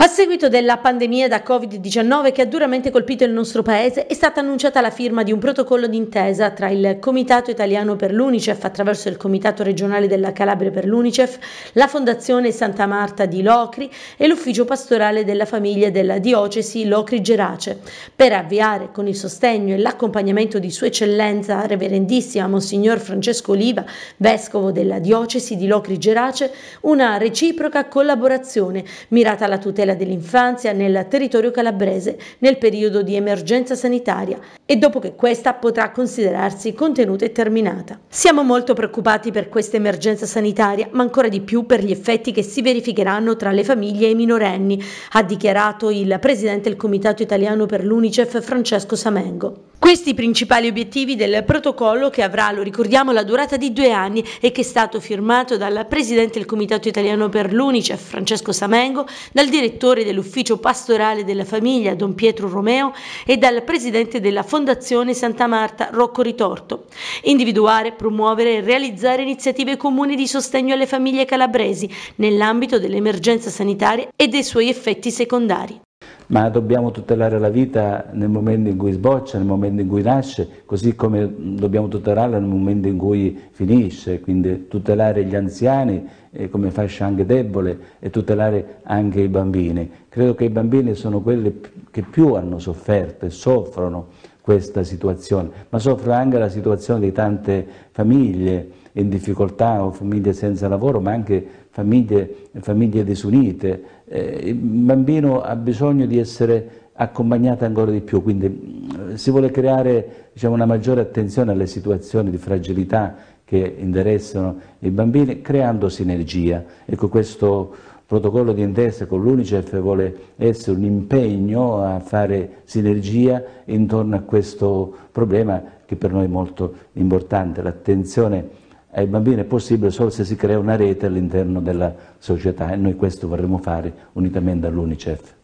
A seguito della pandemia da Covid-19 che ha duramente colpito il nostro paese, è stata annunciata la firma di un protocollo d'intesa tra il Comitato Italiano per l'UNICEF attraverso il Comitato regionale della Calabria per l'UNICEF, la Fondazione Santa Marta di Locri e l'Ufficio pastorale della famiglia della diocesi Locri Gerace, per avviare con il sostegno e l'accompagnamento di Sua Eccellenza Reverendissima Monsignor Francesco Oliva, vescovo della diocesi di Locri Gerace, una reciproca collaborazione mirata alla tutela tutela dell'infanzia nel territorio calabrese nel periodo di emergenza sanitaria e dopo che questa potrà considerarsi contenuta e terminata. Siamo molto preoccupati per questa emergenza sanitaria, ma ancora di più per gli effetti che si verificheranno tra le famiglie e i minorenni, ha dichiarato il presidente del Comitato Italiano per l'UNICEF Francesco Samengo. Questi i principali obiettivi del protocollo che avrà, lo ricordiamo, la durata di due anni e che è stato firmato dal Presidente del Comitato Italiano per l'Unicef, Francesco Samengo, dal Direttore dell'Ufficio Pastorale della Famiglia, Don Pietro Romeo, e dal Presidente della Fondazione Santa Marta, Rocco Ritorto. Individuare, promuovere e realizzare iniziative comuni di sostegno alle famiglie calabresi nell'ambito dell'emergenza sanitaria e dei suoi effetti secondari ma dobbiamo tutelare la vita nel momento in cui sboccia, nel momento in cui nasce, così come dobbiamo tutelarla nel momento in cui finisce, quindi tutelare gli anziani eh, come fascia anche debole e tutelare anche i bambini. Credo che i bambini sono quelli che più hanno sofferto e soffrono questa situazione, ma soffre anche la situazione di tante famiglie in difficoltà o famiglie senza lavoro, ma anche famiglie, famiglie disunite. Eh, il bambino ha bisogno di essere accompagnato ancora di più, quindi eh, si vuole creare diciamo, una maggiore attenzione alle situazioni di fragilità che interessano i bambini, creando sinergia. Ecco, questo protocollo di intesa con l'Unicef vuole essere un impegno a fare sinergia intorno a questo problema che per noi è molto importante, l'attenzione ai bambini è possibile solo se si crea una rete all'interno della società e noi questo vorremmo fare unitamente all'UNICEF.